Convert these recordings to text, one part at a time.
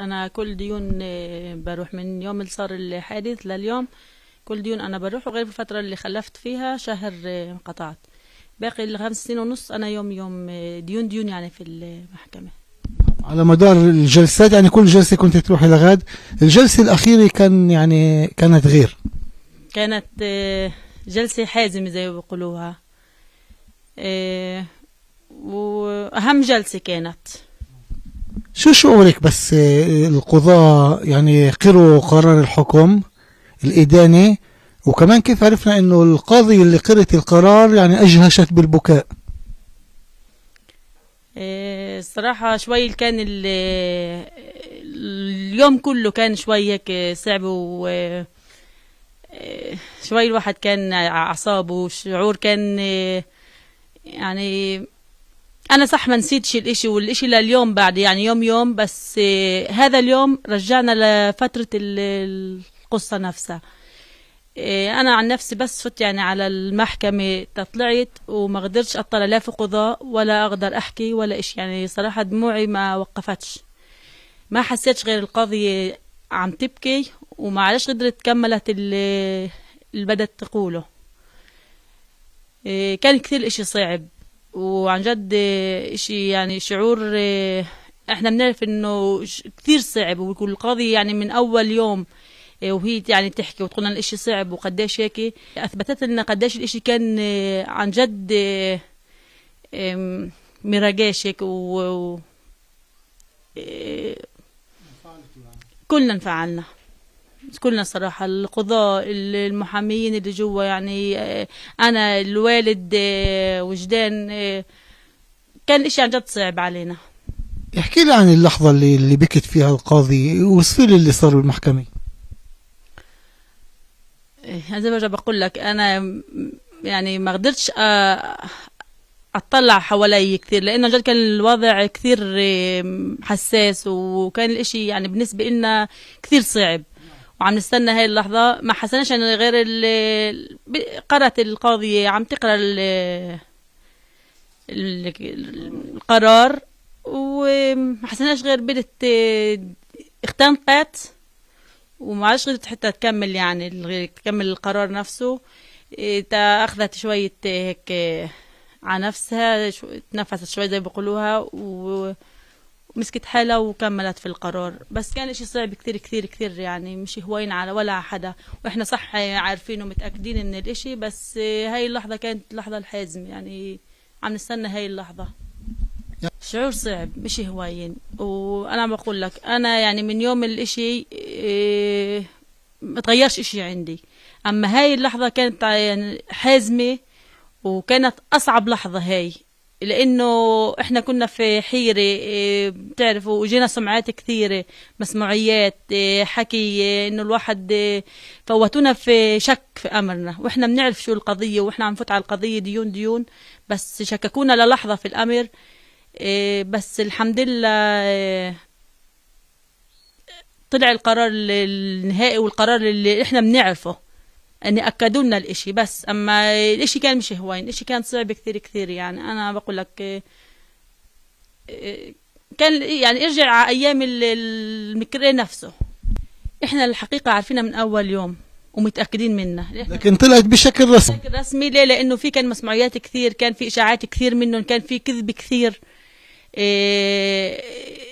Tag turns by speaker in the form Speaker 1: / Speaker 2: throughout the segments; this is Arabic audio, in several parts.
Speaker 1: انا كل ديون آه، بروح من يوم اللي صار الحادث لليوم كل ديون انا بروح وغير الفتره اللي خلفت فيها شهر آه، انقطعت باقي الخمس سنين ونص انا يوم يوم آه، ديون ديون يعني في المحكمه
Speaker 2: على مدار الجلسات يعني كل جلسه كنت تروحي لغاد الجلسه الاخيره كان يعني كانت غير
Speaker 1: كانت جلسه حازمه زي ما بيقولوها واهم جلسه كانت
Speaker 2: شو شعورك بس آه، القضاء يعني قروا قرار الحكم الإدانة وكمان كيف عرفنا أنه القاضي اللي قرت القرار يعني أجهشت بالبكاء
Speaker 1: الصراحة آه، شوي كان اليوم كله كان شوي هيك صعب و آه، شوي الواحد كان أعصابه شعور كان يعني انا صح ما نسيتش الاشي والاشي لليوم بعد يعني يوم يوم بس آه، هذا اليوم رجعنا لفترة القصة نفسها آه، انا عن نفسي بس فت يعني على المحكمة تطلعت وما قدرتش اطلع لا في قضاء ولا اقدر احكي ولا اشي يعني صراحة دموعي ما وقفتش ما حسيتش غير القاضية عم تبكي وما ومعلش قدرت كملت اللي بدت تقوله آه، كان كثير اشي صعب وعن جد شيء يعني شعور آه، احنا بنعرف انه كثير صعب ويكون القاضي يعني من اول يوم آه، وهي يعني تحكي وتقول لنا الاشي صعب وقديش هيك اثبتت لنا قديش الاشي كان آه، عن جد مراجاش هيك و, و... كلنا انفعلنا كلنا الصراحه القضاء المحامين اللي جوا يعني آه، انا الوالد آه، وجدان آه، كان اشي عن جد صعب علينا
Speaker 2: احكي لي عن اللحظة اللي, اللي بكت فيها القاضي وصفي لي اللي صار بالمحكمة
Speaker 1: إيه، زي برجع بقول لك انا يعني ما قدرتش اطلع حوالي كثير لانه جد كان الوضع كثير حساس وكان الاشي يعني بالنسبة لنا كثير صعب وعم نستنى هاي اللحظة ما حسناش أنا غير قرأت القاضية عم تقرأ القرار وما حسناش غير بدت اختنقت وما عادش قدرت حتى تكمل يعني تكمل القرار نفسه إيه، اخذت شوية هيك آه، على نفسها تنفست شوية زي بيقولوها و مسكت حالها وكملت في القرار بس كان شيء صعب كثير كثير كثير يعني مش هوين على ولا حدا واحنا صح عارفين ومتاكدين ان الاشي بس هاي اللحظه كانت لحظه الحزم يعني عم نستنى هاي اللحظه شعور صعب مش هواين وانا بقول لك انا يعني من يوم الاشي إيه، ما تغيرش اشي عندي اما هاي اللحظه كانت يعني حازمه وكانت اصعب لحظه هاي لانه احنا كنا في حيره إيه، بتعرفوا وجينا سمعات كثيره مسموعيات إيه، حكي إيه، انه الواحد فوتونا في شك في امرنا واحنا بنعرف شو القضيه واحنا عم نفوت على القضيه ديون ديون بس شككونا للحظه في الامر بس الحمد لله طلع القرار النهائي والقرار اللي احنا بنعرفه اني اكدوا لنا الاشي بس اما الاشي كان مش هوين الاشي كان صعب كثير كثير يعني انا بقول لك آه، كان يعني ارجع على ايام المكري نفسه احنا الحقيقه عارفينها من اول يوم ومتاكدين منها لكن
Speaker 2: طلعت بشكل رسمي
Speaker 1: بشكل رسمي ليه لانه في كان مسموعيات كثير كان في اشاعات كثير منهم كان في كذب كثير إيه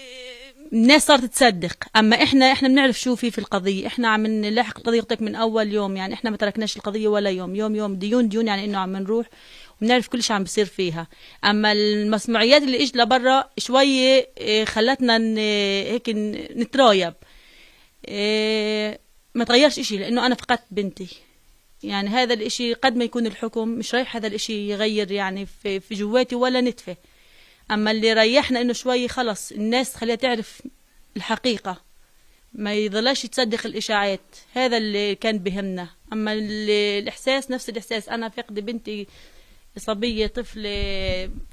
Speaker 1: الناس صارت تصدق اما احنا احنا بنعرف شو في في القضيه احنا عم نلاحق قضيتك من اول يوم يعني احنا ما تركناش القضيه ولا يوم يوم يوم ديون ديون يعني انه عم نروح وبنعرف كل شيء عم بيصير فيها اما المسموعيات اللي اجت لبرا شويه إيه، خلتنا هيك نترايب إيه، ما تغيرش إشي لانه انا فقدت بنتي يعني هذا الإشي قد ما يكون الحكم مش رايح هذا الإشي يغير يعني في, في جواتي ولا نتفه اما اللي ريحنا انه شوي خلص الناس خليها تعرف الحقيقه ما يظلاش يتصدق الاشاعات هذا اللي كان بهمنا اما اللي الاحساس نفس الاحساس انا فقد بنتي صبيه طفله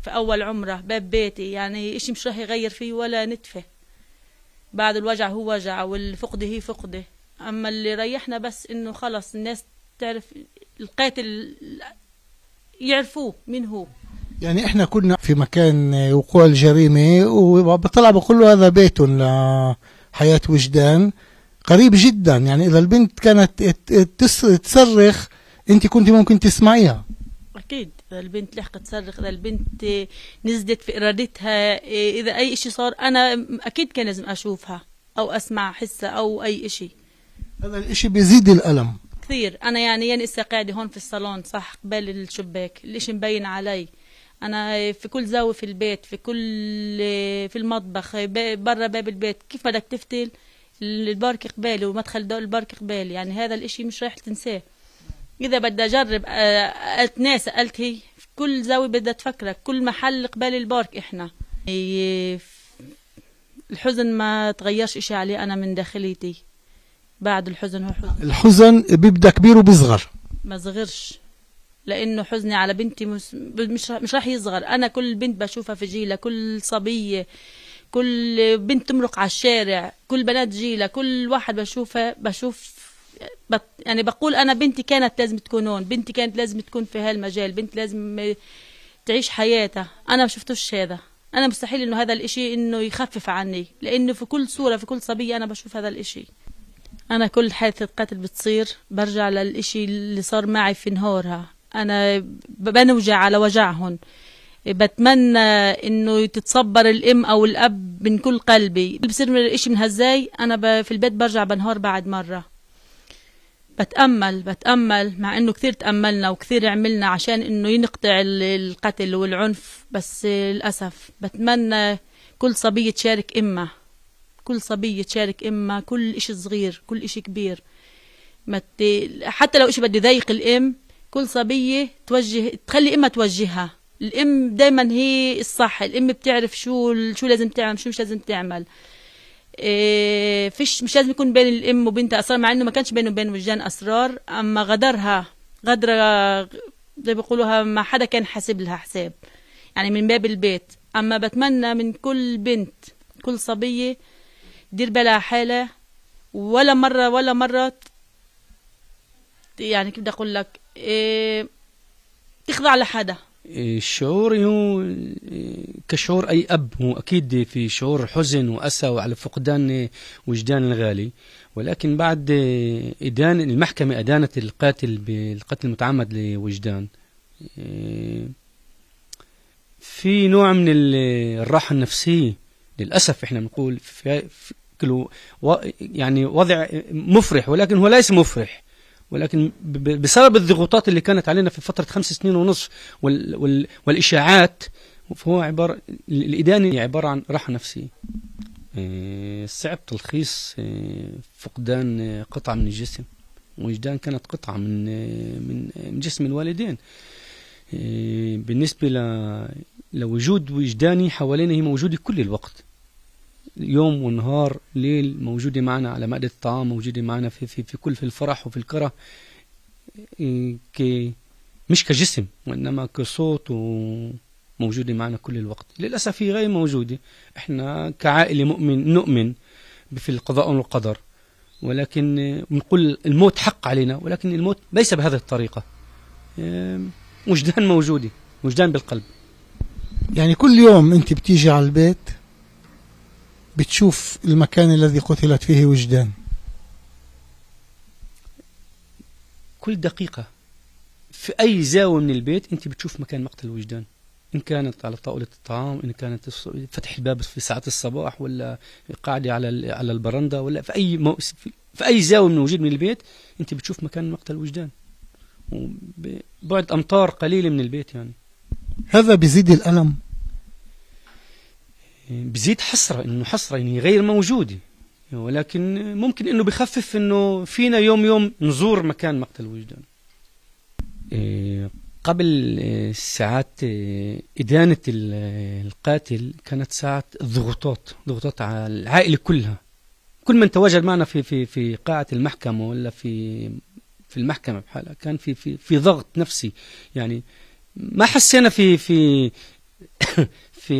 Speaker 1: في اول عمره باب بيتي يعني إشي مش راح يغير فيه ولا نتفه بعد الوجع هو وجع والفقد هي فقده اما اللي ريحنا بس انه خلص الناس تعرف القاتل يعرفوه مين هو
Speaker 2: يعني احنا كنا في مكان وقوع الجريمه وطلع بقول له هذا بيت لحياه وجدان قريب جدا يعني اذا البنت كانت تصرخ انت كنت ممكن تسمعيها
Speaker 1: اكيد اذا البنت لحقت تصرخ اذا البنت نزلت في ارادتها إيه، اذا اي شيء صار انا اكيد كان لازم اشوفها او اسمع حسها او اي شيء هذا الاشي بيزيد الالم كثير انا يعني يعني قاعده هون في الصالون صح قبال الشباك الاشي مبين علي انا في كل زاويه في البيت في كل في المطبخ برا باب البيت كيف بدك تفتل البارك قبالي ومدخل البارك قبالي يعني هذا الاشي مش رايح تنساه اذا بدي اجرب اتناسى آه، ناس قالت هي في كل زاويه بدها تفكرك كل محل قبال البارك احنا الحزن ما تغيرش اشي عليه انا من داخليتي بعد الحزن هو حزن
Speaker 2: الحزن بيبدا كبير وبيصغر
Speaker 1: ما صغرش لانه حزني على بنتي مش مش راح يصغر انا كل بنت بشوفها في جيلها كل صبيه كل بنت تمرق على الشارع كل بنات جيلها كل واحد بشوفها بشوف يعني بقول انا بنتي كانت لازم تكون هون بنتي كانت لازم تكون في هالمجال بنت لازم تعيش حياتها انا ما شفتوش هذا انا مستحيل انه هذا الاشي انه يخفف عني لانه في كل صوره في كل صبيه انا بشوف هذا الاشي انا كل حادثه قتل بتصير برجع للاشي اللي صار معي في نهارها أنا بنوجع على وجعهم بتمنى انه تتصبر الام او الاب من كل قلبي بصير شيء من هالزاي انا في البيت برجع بنهار بعد مره بتأمل بتأمل مع انه كثير تأملنا وكثير عملنا عشان انه ينقطع القتل والعنف بس للأسف بتمنى كل صبية تشارك امها كل صبية تشارك امها كل اشي صغير كل اشي كبير حتى لو اشي بده يضايق الام كل صبية توجه تخلي امها توجهها الام دايما هي الصح الام بتعرف شو شو لازم تعمل شو مش لازم تعمل إيه فيش مش لازم يكون بين الام وبنتها اسرار مع انه ما كانش بينه وبين وجدان اسرار اما غدرها غدرة زي بيقولوها ما حدا كان حاسب لها حساب يعني من باب البيت اما بتمنى من كل بنت كل صبية دير بالها حالة ولا مرة ولا مرة يعني كيف بدي اقول لك تخضع إيه، لحدا
Speaker 3: إيه، شعوري هو إيه، كشعور اي اب هو اكيد في شعور حزن واسى وعلى فقدان وجدان الغالي ولكن بعد ادان المحكمه ادانت القاتل بالقتل المتعمد لوجدان في نوع من الراحه النفسيه للاسف احنا بنقول في يعني وضع مفرح ولكن هو ليس مفرح ولكن بسبب الضغوطات اللي كانت علينا في فتره خمس سنين ونص وال وال والاشاعات فهو عباره الادانه عباره عن راحه نفسيه آه، صعب تلخيص آه، فقدان آه، قطعه من الجسم وجدان كانت قطعه من من جسم الوالدين بالنسبه لوجود وجداني حوالينا هي موجوده كل الوقت يوم ونهار ليل موجودة معنا على مائدة الطعام موجودة معنا في, في, في كل في الفرح وفي الكره إيه، ك مش كجسم وإنما كصوت وموجودة معنا كل الوقت للأسف هي غير موجودة إحنا كعائلة مؤمن نؤمن في القضاء والقدر ولكن بنقول الموت حق علينا ولكن الموت ليس بهذه الطريقة إيه، وجدان موجودة وجدان بالقلب
Speaker 2: يعني كل يوم أنت بتيجي على البيت بتشوف المكان الذي قتلت فيه وجدان
Speaker 3: كل دقيقة في أي زاوية من البيت أنت بتشوف مكان مقتل الوجدان إن كانت على طاولة الطعام إن كانت فتح الباب في ساعة الصباح ولا قاعدة على على البرندة ولا في أي مو... في أي زاوية من وجود من البيت أنت بتشوف مكان مقتل الوجدان وبعد أمتار قليلة من البيت يعني
Speaker 2: هذا بيزيد الألم
Speaker 3: بزيد حسرة انه حسرة يعني غير موجودة ولكن ممكن انه بخفف انه فينا يوم يوم نزور مكان مقتل وجدان إيه، قبل إيه، ساعات إيه، إدانة القاتل كانت ساعة ضغوطات ضغوطات على العائلة كلها كل من تواجد معنا في في في قاعة المحكمة ولا في في المحكمة بحالها كان في في في ضغط نفسي يعني ما حسينا في في في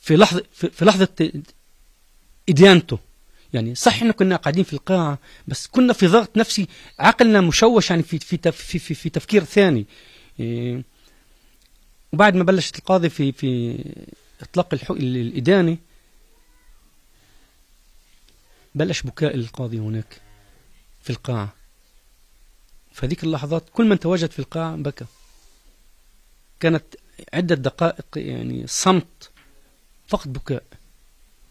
Speaker 3: في لحظه في لحظه اديانته يعني صح انه كنا قاعدين في القاعه بس كنا في ضغط نفسي عقلنا مشوش يعني في في في في, في تفكير ثاني إيه، وبعد ما بلشت القاضي في في اطلاق الحق الادانه بلش بكاء القاضي هناك في القاعه فهذيك اللحظات كل من تواجد في القاعه بكى كانت عدة دقائق يعني صمت فقط بكاء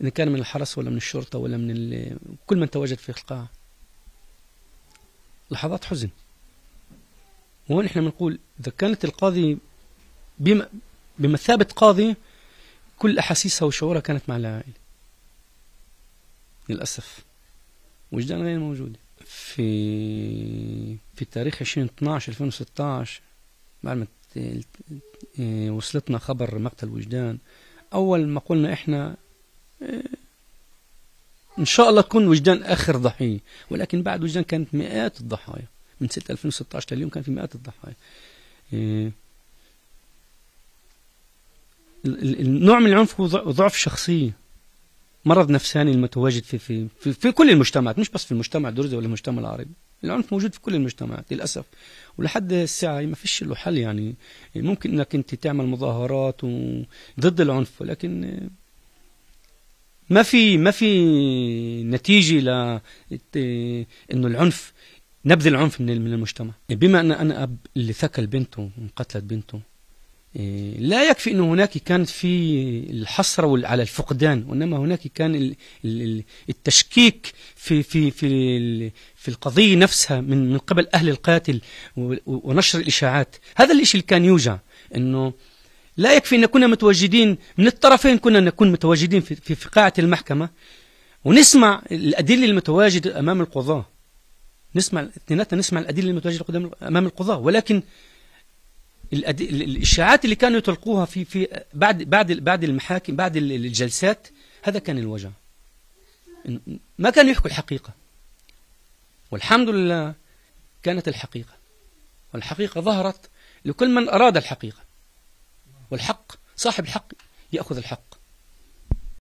Speaker 3: إن كان من الحرس ولا من الشرطة ولا من كل من تواجد في القاعة لحظات حزن وهون إحنا بنقول إذا كانت القاضي بم... بمثابة قاضي كل أحاسيسها وشعورها كانت مع العائلة للأسف وجدان غير موجودة في في تاريخ 2012 2016 بعد ما وصلتنا خبر مقتل وجدان أول ما قلنا إحنا إيه، إن شاء الله تكون وجدان آخر ضحية ولكن بعد وجدان كانت مئات الضحايا من سنة 2016 لليوم كان في مئات الضحايا إيه، النوع من العنف هو ضعف شخصية مرض نفساني المتواجد في في في, في كل المجتمعات مش بس في المجتمع الدرزي ولا المجتمع العربي العنف موجود في كل المجتمعات للاسف ولحد الساعه ما فيش له حل يعني ممكن انك انت تعمل مظاهرات ضد العنف ولكن ما في ما في نتيجه ل انه العنف نبذ العنف من المجتمع بما ان انا اب اللي ثكل بنته وانقتلت بنته إيه، لا يكفي أن هناك كان في الحسرة على الفقدان وإنما هناك كان التشكيك في, في, في, في القضية نفسها من, من قبل أهل القاتل ونشر الإشاعات هذا الإشي اللي كان يوجع أنه لا يكفي أن كنا متواجدين من الطرفين كنا نكون متواجدين في, في, في قاعة المحكمة ونسمع الأدلة المتواجدة أمام القضاة نسمع اثنيناتنا نسمع الأدلة المتواجدة أمام القضاة ولكن الاشاعات اللي كانوا يطلقوها في في بعد بعد بعد المحاكم بعد الجلسات هذا كان الوجع ما كانوا يحكوا الحقيقه والحمد لله كانت الحقيقه والحقيقه ظهرت لكل من اراد الحقيقه والحق صاحب الحق ياخذ الحق